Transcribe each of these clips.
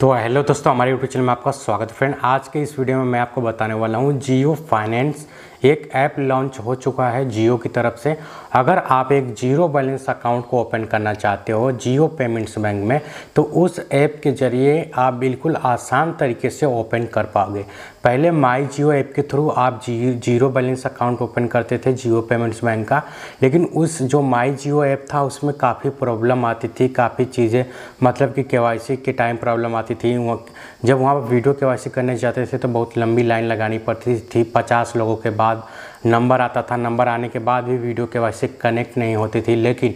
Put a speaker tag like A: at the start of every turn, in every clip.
A: तो हेलो दोस्तों हमारे यूट्यूब चैनल में आपका स्वागत है फ्रेंड आज के इस वीडियो में मैं आपको बताने वाला हूँ जियो फाइनेंस एक ऐप लॉन्च हो चुका है जियो की तरफ से अगर आप एक जीरो बैलेंस अकाउंट को ओपन करना चाहते हो जियो पेमेंट्स बैंक में तो उस ऐप के ज़रिए आप बिल्कुल आसान तरीके से ओपन कर पाओगे पहले माई जियो ऐप के थ्रू आप जी जीरो बैलेंस अकाउंट ओपन करते थे जियो पेमेंट्स बैंक का लेकिन उस जो माई जियो ऐप था उसमें काफ़ी प्रॉब्लम आती थी काफ़ी चीज़ें मतलब कि के के टाइम प्रॉब्लम आती थी जब वहाँ पर वीडियो के करने जाते थे तो बहुत लंबी लाइन लगानी पड़ती थी पचास लोगों के बाद बाद नंबर आता था नंबर आने के बाद भी वीडियो के वैसे कनेक्ट नहीं होती थी लेकिन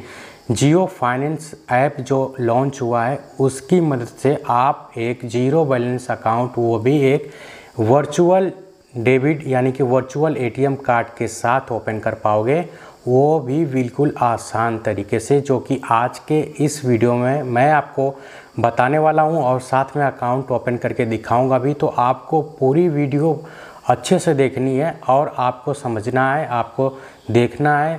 A: जियो फाइनेंस ऐप जो लॉन्च हुआ है उसकी मदद से आप एक जीरो बैलेंस अकाउंट वो भी एक वर्चुअल डेबिट यानी कि वर्चुअल एटीएम कार्ड के साथ ओपन कर पाओगे वो भी बिल्कुल आसान तरीके से जो कि आज के इस वीडियो में मैं आपको बताने वाला हूं और साथ में अकाउंट ओपन करके दिखाऊंगा भी तो आपको पूरी वीडियो अच्छे से देखनी है और आपको समझना है आपको देखना है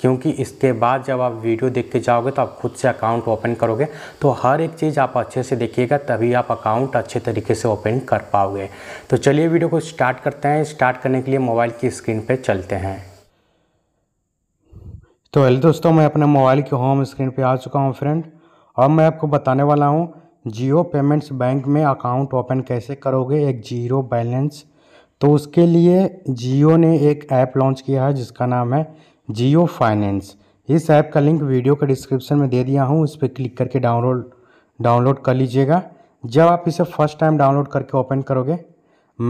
A: क्योंकि इसके बाद जब आप वीडियो देख के जाओगे तो आप खुद से अकाउंट ओपन करोगे तो हर एक चीज़ आप अच्छे से देखिएगा तभी आप अकाउंट अच्छे तरीके से ओपन कर पाओगे तो चलिए वीडियो को स्टार्ट करते हैं स्टार्ट करने के लिए मोबाइल की स्क्रीन पर चलते हैं तो हेलो दोस्तों मैं अपने मोबाइल की होम स्क्रीन पर आ चुका हूँ फ्रेंड अब मैं आपको बताने वाला हूँ जियो पेमेंट्स बैंक में अकाउंट ओपन कैसे करोगे एक जीरो बैलेंस तो उसके लिए जियो ने एक ऐप लॉन्च किया है जिसका नाम है जियो फाइनेंस इस ऐप का लिंक वीडियो के डिस्क्रिप्शन में दे दिया हूँ उस पर क्लिक करके डाउनलोड डाउनलोड कर लीजिएगा जब आप इसे फर्स्ट टाइम डाउनलोड करके ओपन करोगे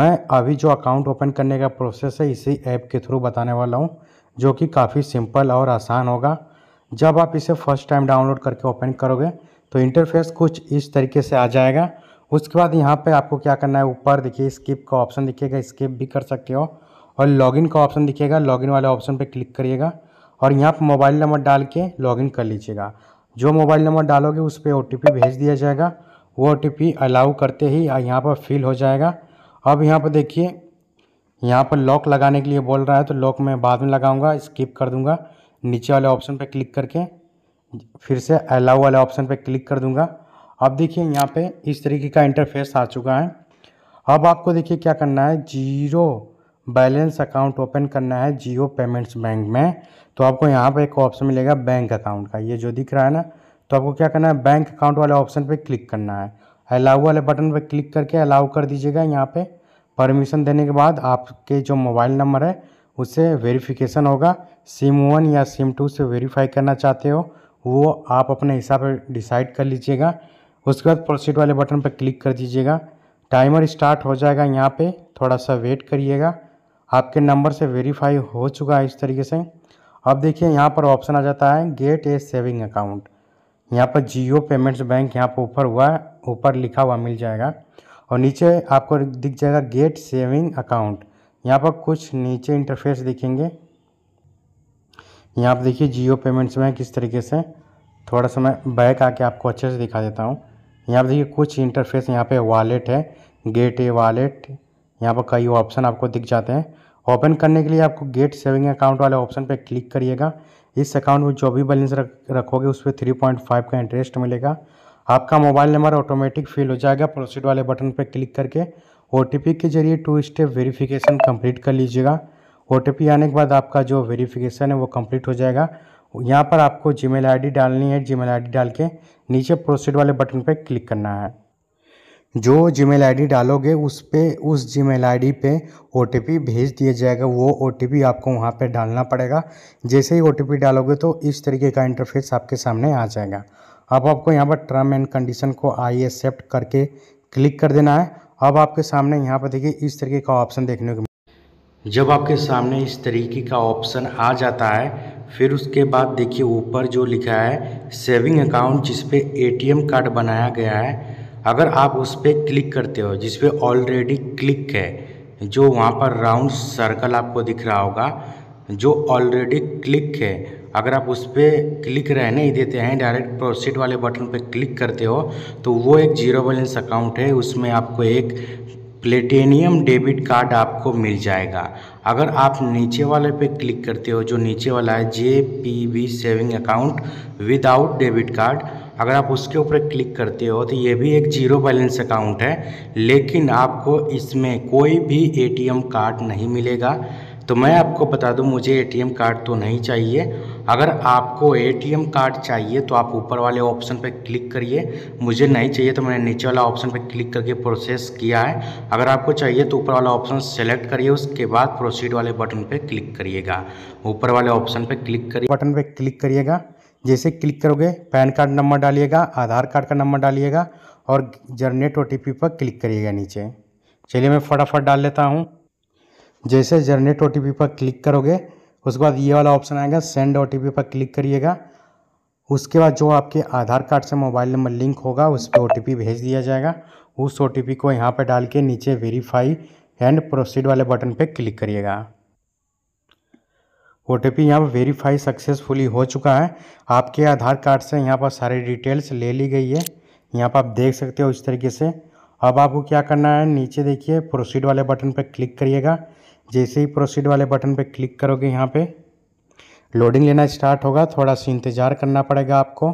A: मैं अभी जो अकाउंट ओपन करने का प्रोसेस है इसी ऐप के थ्रू बताने वाला हूँ जो कि काफ़ी सिंपल और आसान होगा जब आप इसे फर्स्ट टाइम डाउनलोड करके ओपन करोगे तो इंटरफेस कुछ इस तरीके से आ जाएगा उसके बाद यहाँ पे आपको क्या करना है ऊपर देखिए स्किप का ऑप्शन दिखेगा स्किप भी कर सकते हो और लॉगिन का ऑप्शन दिखेगा लॉगिन वाले ऑप्शन पे क्लिक करिएगा और यहाँ पर मोबाइल नंबर डाल के लॉगिन कर लीजिएगा जो मोबाइल नंबर डालोगे उस पर ओ भेज दिया जाएगा वो ओ अलाउ करते ही यहाँ पर फिल हो जाएगा अब यहाँ पर देखिए यहाँ पर लॉक लगाने के लिए बोल रहा है तो लॉक मैं बाद में लगाऊँगा स्किप कर दूँगा नीचे वाले ऑप्शन पर क्लिक करके फिर से अलाउ वाले ऑप्शन पर क्लिक कर दूँगा अब देखिए यहाँ पे इस तरीके का इंटरफेस आ चुका है अब आपको देखिए क्या करना है जीरो बैलेंस अकाउंट ओपन करना है जियो पेमेंट्स बैंक में तो आपको यहाँ पे एक ऑप्शन मिलेगा बैंक अकाउंट का ये जो दिख रहा है ना तो आपको क्या करना है बैंक अकाउंट वाले ऑप्शन पर क्लिक करना है अलाउ वाले बटन पर क्लिक करके अलाउ कर दीजिएगा यहाँ पर परमिशन देने के बाद आपके जो मोबाइल नंबर है उससे वेरिफिकेशन होगा सिम वन या सिम टू से वेरीफाई करना चाहते हो वो आप अपने हिसाब से डिसाइड कर लीजिएगा उसके बाद प्रोसीड वाले बटन पर क्लिक कर दीजिएगा टाइमर स्टार्ट हो जाएगा यहाँ पे थोड़ा सा वेट करिएगा आपके नंबर से वेरीफाई हो चुका है इस तरीके से अब देखिए यहाँ पर ऑप्शन आ जाता है गेट ए सेविंग अकाउंट यहाँ पर जियो पेमेंट्स बैंक यहाँ पर ऊपर हुआ है ऊपर लिखा हुआ मिल जाएगा और नीचे आपको दिख जाएगा गेट सेविंग अकाउंट यहाँ पर कुछ नीचे इंटरफेस दिखेंगे यहाँ पर देखिए जियो पेमेंट्स बैंक किस तरीके से थोड़ा सा मैं बैक आके आपको अच्छे से दिखा देता हूँ यहाँ पर देखिए कुछ इंटरफेस यहाँ पे वॉलेट है गेट ए वॉलेट यहाँ पर कई ऑप्शन आपको दिख जाते हैं ओपन करने के लिए आपको गेट सेविंग अकाउंट वाले ऑप्शन पर क्लिक करिएगा इस अकाउंट में जो भी बैलेंस रख, रखोगे उस पर थ्री पॉइंट फाइव का इंटरेस्ट मिलेगा आपका मोबाइल नंबर ऑटोमेटिक फिल हो जाएगा प्रोसीड वाले बटन पर क्लिक करके ओ के जरिए टू स्टेप वेरीफिकेशन कम्प्लीट कर लीजिएगा ओ आने के बाद आपका जो वेरीफिकेशन है वो कम्प्लीट हो जाएगा यहाँ पर आपको जीमेल आईडी डालनी है जीमेल आईडी डाल के नीचे प्रोसीड वाले बटन पर क्लिक करना है जो जीमेल आईडी डालोगे उस पर उस जीमेल आईडी पे ओटीपी भेज दिया जाएगा वो ओटीपी आपको वहाँ पे डालना पड़ेगा जैसे ही ओटीपी डालोगे तो इस तरीके का इंटरफेस आपके सामने आ जाएगा अब आपको यहाँ पर टर्म एंड कंडीशन को आई एक्सेप्ट करके क्लिक कर देना है अब आपके सामने यहाँ पर देखिए इस तरीके का ऑप्शन देखने को जब आपके सामने इस तरीके का ऑप्शन आ जाता है फिर उसके बाद देखिए ऊपर जो लिखा है सेविंग अकाउंट जिस पे एटीएम कार्ड बनाया गया है अगर आप उस पर क्लिक करते हो जिस पे ऑलरेडी क्लिक है जो वहाँ पर राउंड सर्कल आपको दिख रहा होगा जो ऑलरेडी क्लिक है अगर आप उस पर क्लिक रहने ही देते हैं डायरेक्ट प्रोसीड वाले बटन पर क्लिक करते हो तो वो एक जीरो बैलेंस अकाउंट है उसमें आपको एक प्लेटेनियम डेबिट कार्ड आपको मिल जाएगा अगर आप नीचे वाले पे क्लिक करते हो जो नीचे वाला है J P B saving account without debit card अगर आप उसके ऊपर क्लिक करते हो तो ये भी एक जीरो बैलेंस अकाउंट है लेकिन आपको इसमें कोई भी एटीएम कार्ड नहीं मिलेगा तो मैं आपको बता दूं मुझे एटीएम कार्ड तो नहीं चाहिए अगर आपको एटीएम कार्ड चाहिए तो आप ऊपर वाले ऑप्शन पर क्लिक करिए मुझे नहीं चाहिए तो मैंने नीचे वाला ऑप्शन पर क्लिक करके प्रोसेस किया है अगर आपको चाहिए तो ऊपर वाला ऑप्शन सेलेक्ट करिए उसके बाद प्रोसीड वाले बटन पर क्लिक करिएगा ऊपर वाले ऑप्शन पर क्लिक करिए बटन पर क्लिक करिएगा जैसे क्लिक करोगे पैन कार्ड नंबर डालिएगा आधार कार्ड का नंबर डालिएगा और जनरेट ओ पर क्लिक करिएगा नीचे चलिए मैं फटाफट डाल लेता हूँ जैसे जनरेट ओ पर क्लिक करोगे उसके बाद ये वाला ऑप्शन आएगा सेंड ओ पर क्लिक करिएगा उसके बाद जो आपके आधार कार्ड से मोबाइल नंबर लिंक होगा उस पर ओ भेज दिया जाएगा उस ओ को यहाँ पर डाल के नीचे वेरीफाई एंड प्रोसीड वाले बटन पर क्लिक करिएगा ओ टी पी यहाँ पर वेरीफाई सक्सेसफुली हो चुका है आपके आधार कार्ड से यहाँ पर सारी डिटेल्स ले ली गई है यहाँ पर आप देख सकते हो इस तरीके से अब आपको क्या करना है नीचे देखिए प्रोसीड वाले बटन पर क्लिक करिएगा जैसे ही प्रोसीड वाले बटन पर क्लिक करोगे यहाँ पे लोडिंग लेना स्टार्ट होगा थोड़ा सा इंतज़ार करना पड़ेगा आपको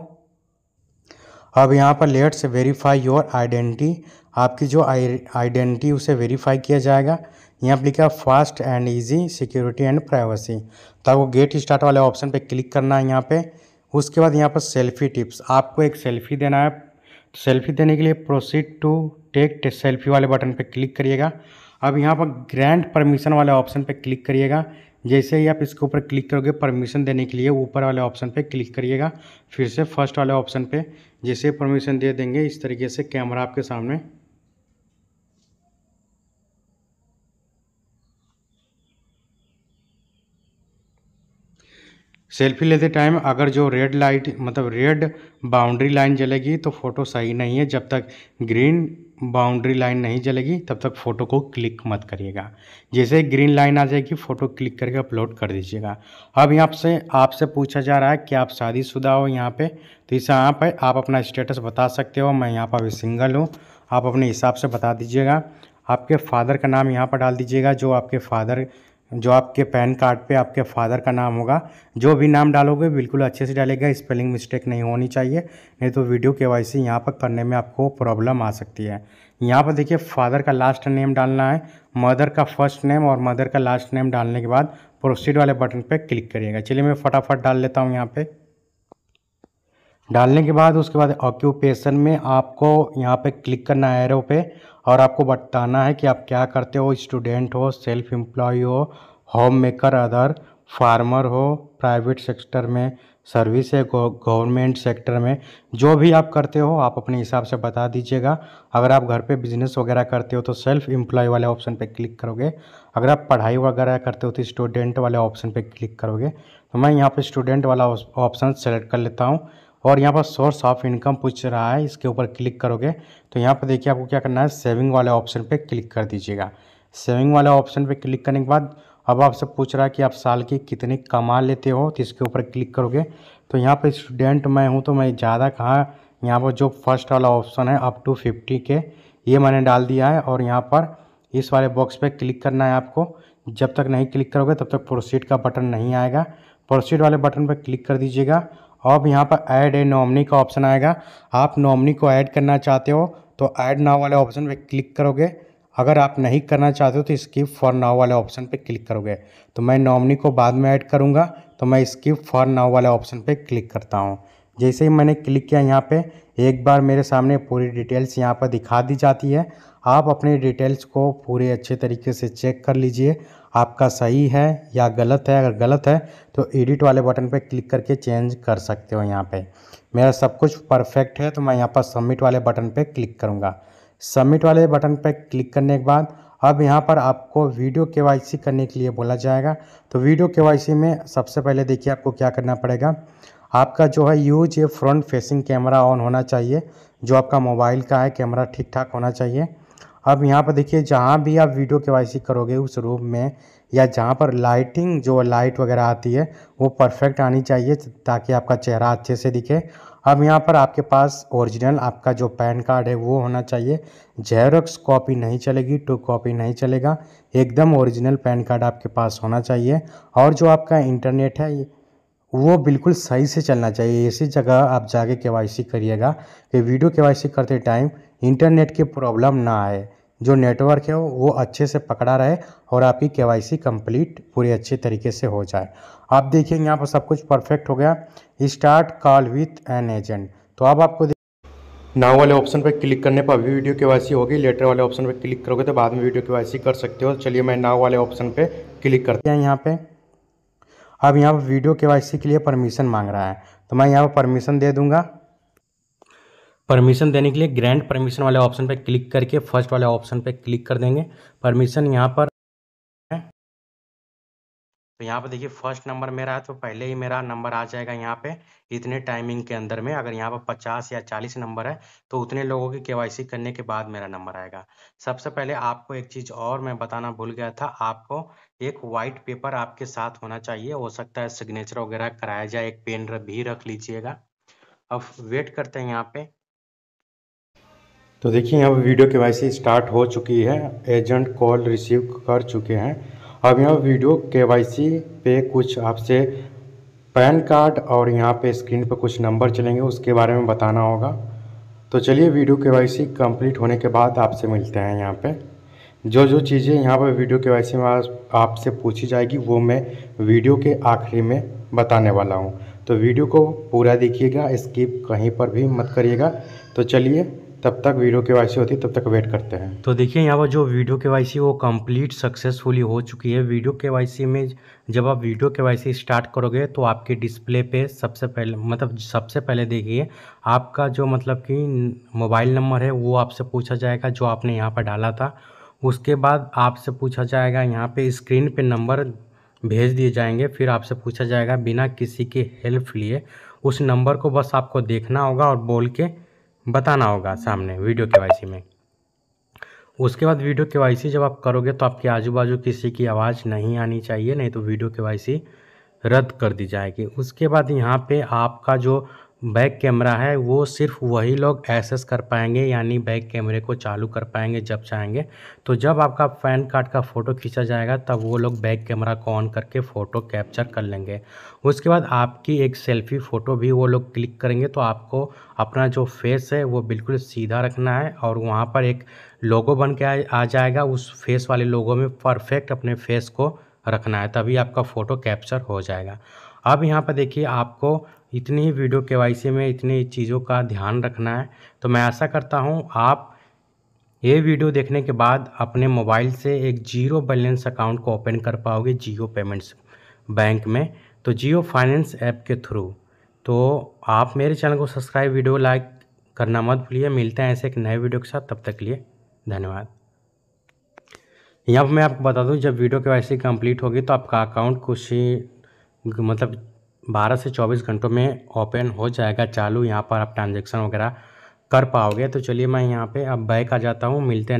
A: अब यहाँ पर लेट से वेरीफाई योर आइडेंटिटी आपकी जो आइडेंटिटी उसे वेरीफाई किया जाएगा यहाँ पर लिखा fast and easy security and privacy तो आपको गेट स्टार्ट वाले ऑप्शन पे क्लिक करना है यहाँ पे उसके बाद यहाँ पर सेल्फी टिप्स आपको एक सेल्फी देना है सेल्फी तो देने के लिए प्रोसीड टू टेक सेल्फी वाले बटन पर क्लिक करिएगा अब यहाँ पर ग्रैंड परमिशन वाले ऑप्शन पर क्लिक करिएगा जैसे ही आप इसके ऊपर क्लिक करोगे परमिशन देने के लिए ऊपर वाले ऑप्शन पे क्लिक करिएगा फिर से फर्स्ट वाले ऑप्शन पे जैसे परमिशन दे देंगे इस तरीके से कैमरा आपके सामने सेल्फी लेते टाइम अगर जो रेड लाइट मतलब रेड बाउंड्री लाइन जलेगी तो फ़ोटो सही नहीं है जब तक ग्रीन बाउंड्री लाइन नहीं चलेगी तब तक फ़ोटो को क्लिक मत करिएगा जैसे ग्रीन लाइन आ जाएगी फ़ोटो क्लिक करके अपलोड कर दीजिएगा अब यहाँ से आपसे पूछा जा रहा है कि आप शादीशुदा हो यहाँ पे तो इस यहाँ पर आप अपना स्टेटस बता सकते हो मैं यहाँ पर अभी सिंगल हूँ आप अपने हिसाब से बता दीजिएगा आपके फादर का नाम यहाँ पर डाल दीजिएगा जो आपके फादर जो आपके पैन कार्ड पे आपके फादर का नाम होगा जो भी नाम डालोगे बिल्कुल अच्छे से डालेगा स्पेलिंग मिस्टेक नहीं होनी चाहिए नहीं तो वीडियो के वाई सी यहाँ पर करने में आपको प्रॉब्लम आ सकती है यहाँ पर देखिए फादर का लास्ट नेम डालना है मदर का फर्स्ट नेम और मदर का लास्ट नेम डालने के बाद प्रोसीड वाले बटन पर क्लिक करिएगा चलिए मैं फटाफट डाल लेता हूँ यहाँ पर डालने के बाद उसके बाद ऑक्यूपेशन में आपको यहाँ पे क्लिक करना है एरो पे और आपको बताना है कि आप क्या करते हो स्टूडेंट हो सेल्फ एम्प्लॉय हो होम मेकर अदर फार्मर हो प्राइवेट सेक्टर में सर्विस है गवर्नमेंट सेक्टर में जो भी आप करते हो आप अपने हिसाब से बता दीजिएगा अगर आप घर पे बिजनेस वगैरह करते हो तो सेल्फ एम्प्लॉय वाले ऑप्शन पे क्लिक करोगे अगर आप पढ़ाई वगैरह करते हो तो स्टूडेंट वाले ऑप्शन पे क्लिक करोगे तो मैं यहाँ पे स्टूडेंट वाला ऑप्शन सेलेक्ट कर लेता हूँ और यहाँ पर सोर्स ऑफ इनकम पूछ रहा है इसके ऊपर क्लिक करोगे तो यहाँ पर देखिए आपको क्या करना है सेविंग वाले ऑप्शन पे क्लिक कर दीजिएगा सेविंग वाले ऑप्शन पे क्लिक करने के बाद अब आपसे पूछ रहा है कि आप साल की कितनी कमा लेते हो तो इसके ऊपर क्लिक करोगे तो यहाँ पर स्टूडेंट मैं हूँ तो मैं ज़्यादा कहाँ यहाँ पर जो फर्स्ट वाला ऑप्शन है अप टू फिफ्टी के ये मैंने डाल दिया है और यहाँ पर इस वाले बॉक्स पर क्लिक करना है आपको जब तक नहीं क्लिक करोगे तब तक प्रोसीड का बटन नहीं आएगा प्रोसीड वाले बटन पर क्लिक कर दीजिएगा अब यहाँ पर ऐड ए नॉमनी का ऑप्शन आएगा आप नॉमनी को ऐड करना चाहते हो तो ऐड नाव वाले ऑप्शन पे क्लिक करोगे अगर आप नहीं करना चाहते हो तो स्किप फॉर नाव वाले ऑप्शन पे क्लिक करोगे तो मैं नॉमनी को बाद में ऐड करूँगा तो मैं स्किप फॉर नाव वाले ऑप्शन पर क्लिक करता हूँ जैसे ही मैंने क्लिक किया यहाँ पर एक बार मेरे सामने पूरी डिटेल्स यहाँ पर दिखा दी जाती है आप अपनी डिटेल्स को पूरे अच्छे तरीके से चेक कर लीजिए आपका सही है या गलत है अगर गलत है तो एडिट वाले बटन पर क्लिक करके चेंज कर सकते हो यहाँ पे मेरा सब कुछ परफेक्ट है तो मैं यहाँ पर सबमिट वाले बटन पर क्लिक करूँगा सबमिट वाले बटन पर क्लिक करने के बाद अब यहाँ पर आपको वीडियो के करने के लिए बोला जाएगा तो वीडियो के में सबसे पहले देखिए आपको क्या करना पड़ेगा आपका जो है यूज ये फ्रंट फेसिंग कैमरा ऑन होना चाहिए जो आपका मोबाइल का है कैमरा ठीक ठाक होना चाहिए अब यहाँ पर देखिए जहाँ भी आप वीडियो के करोगे उस रूम में या जहाँ पर लाइटिंग जो लाइट वगैरह आती है वो परफेक्ट आनी चाहिए ताकि आपका चेहरा अच्छे से दिखे अब यहाँ पर आपके पास ओरिजिनल आपका जो पैन कार्ड है वो होना चाहिए जेरोक्स कॉपी नहीं चलेगी टू कॉपी नहीं चलेगा एकदम ओरिजिनल पैन कार्ड आपके पास होना चाहिए और जो आपका इंटरनेट है वो बिल्कुल सही से चलना चाहिए इसी जगह आप जाके के करिएगा कि वीडियो के करते टाइम इंटरनेट की प्रॉब्लम ना आए जो नेटवर्क है वो अच्छे से पकड़ा रहे और आपकी के कंप्लीट पूरे अच्छे तरीके से हो जाए आप देखिए यहाँ पर सब कुछ परफेक्ट हो गया start call with an agent तो अब आपको नाव वाले ऑप्शन पर क्लिक करने पर अभी वीडियो के होगी लेटर वाले ऑप्शन पर क्लिक करोगे तो बाद में वीडियो के कर सकते हो चलिए मैं नाव वाले ऑप्शन पर क्लिक करते हैं यहाँ पर अब यहाँ पर वीडियो के के लिए परमिशन मांग रहा है तो मैं यहाँ पर परमिशन दे दूँगा परमिशन देने के लिए ग्रैंड परमिशन वाले ऑप्शन पर क्लिक करके फर्स्ट वाले ऑप्शन पर क्लिक कर देंगे परमिशन यहाँ पर तो यहाँ पर देखिए फर्स्ट नंबर मेरा है तो पहले ही मेरा नंबर आ जाएगा यहाँ पे इतने टाइमिंग के अंदर में अगर यहाँ पर पचास या चालीस नंबर है तो उतने लोगों की केवाईसी करने के बाद मेरा नंबर आएगा सबसे पहले आपको एक चीज़ और मैं बताना भूल गया था आपको एक वाइट पेपर आपके साथ होना चाहिए हो सकता है सिग्नेचर वगैरह कराया जाए एक पेन भी रख लीजिएगा अब वेट करते हैं यहाँ पे तो देखिए यहाँ पर वीडियो के वाई स्टार्ट हो चुकी है एजेंट कॉल रिसीव कर चुके हैं अब यहाँ वीडियो केवाईसी पे कुछ आपसे पैन कार्ड और यहाँ पे स्क्रीन पर कुछ नंबर चलेंगे उसके बारे में बताना होगा तो चलिए वीडियो केवाईसी कंप्लीट होने के बाद आपसे मिलते हैं यहाँ पे जो जो चीज़ें यहाँ पर वीडियो के वाई में आपसे पूछी जाएगी वो मैं वीडियो के आखिरी में बताने वाला हूँ तो वीडियो को पूरा देखिएगा स्किप कहीं पर भी मत करिएगा तो चलिए तब तक वीडियो के वाई होती है तब तक वेट करते हैं तो देखिए यहाँ पर जो वीडियो के वाई वो कंप्लीट सक्सेसफुली हो चुकी है वीडियो के वाई में जब आप वीडियो के वाई स्टार्ट करोगे तो आपके डिस्प्ले पे सबसे पहले मतलब सबसे पहले देखिए आपका जो मतलब कि मोबाइल नंबर है वो आपसे पूछा जाएगा जो आपने यहाँ पर डाला था उसके बाद आपसे पूछा जाएगा यहाँ पर स्क्रीन पर नंबर भेज दिए जाएंगे फिर आपसे पूछा जाएगा बिना किसी के हेल्प लिए उस नंबर को बस आपको देखना होगा और बोल के बताना होगा सामने वीडियो के वाई में उसके बाद वीडियो के वाई जब आप करोगे तो आपके आजू बाजू किसी की आवाज़ नहीं आनी चाहिए नहीं तो वीडियो के वाई रद्द कर दी जाएगी उसके बाद यहाँ पे आपका जो बैक कैमरा है वो सिर्फ वही लोग एक्सेस कर पाएंगे यानी बैक कैमरे को चालू कर पाएंगे जब चाहेंगे तो जब आपका पैन कार्ड का फ़ोटो खींचा जाएगा तब वो लोग बैक कैमरा को ऑन करके फ़ोटो कैप्चर कर लेंगे उसके बाद आपकी एक सेल्फी फ़ोटो भी वो लोग क्लिक करेंगे तो आपको अपना जो फेस है वो बिल्कुल सीधा रखना है और वहाँ पर एक लोगो बन के आ जाएगा उस फेस वाले लोगों में परफेक्ट अपने फेस को रखना है तभी आपका फ़ोटो कैप्चर हो जाएगा अब यहाँ पर देखिए आपको इतनी ही वीडियो के में इतनी चीज़ों का ध्यान रखना है तो मैं ऐसा करता हूँ आप ये वीडियो देखने के बाद अपने मोबाइल से एक जीरो बैलेंस अकाउंट को ओपन कर पाओगे जियो पेमेंट्स बैंक में तो जियो फाइनेंस ऐप के थ्रू तो आप मेरे चैनल को सब्सक्राइब वीडियो लाइक करना मत भूलिए मिलते हैं ऐसे एक नए वीडियो के साथ तब तक लिए धन्यवाद यहाँ पर मैं आपको बता दूँ जब वीडियो के वाई कंप्लीट होगी तो आपका अकाउंट कुछ ही मतलब बारह से चौबीस घंटों में ओपन हो जाएगा चालू यहाँ पर आप ट्रांजेक्शन वगैरह कर पाओगे तो चलिए मैं यहाँ पे अब बैक आ जाता हूँ मिलते हैं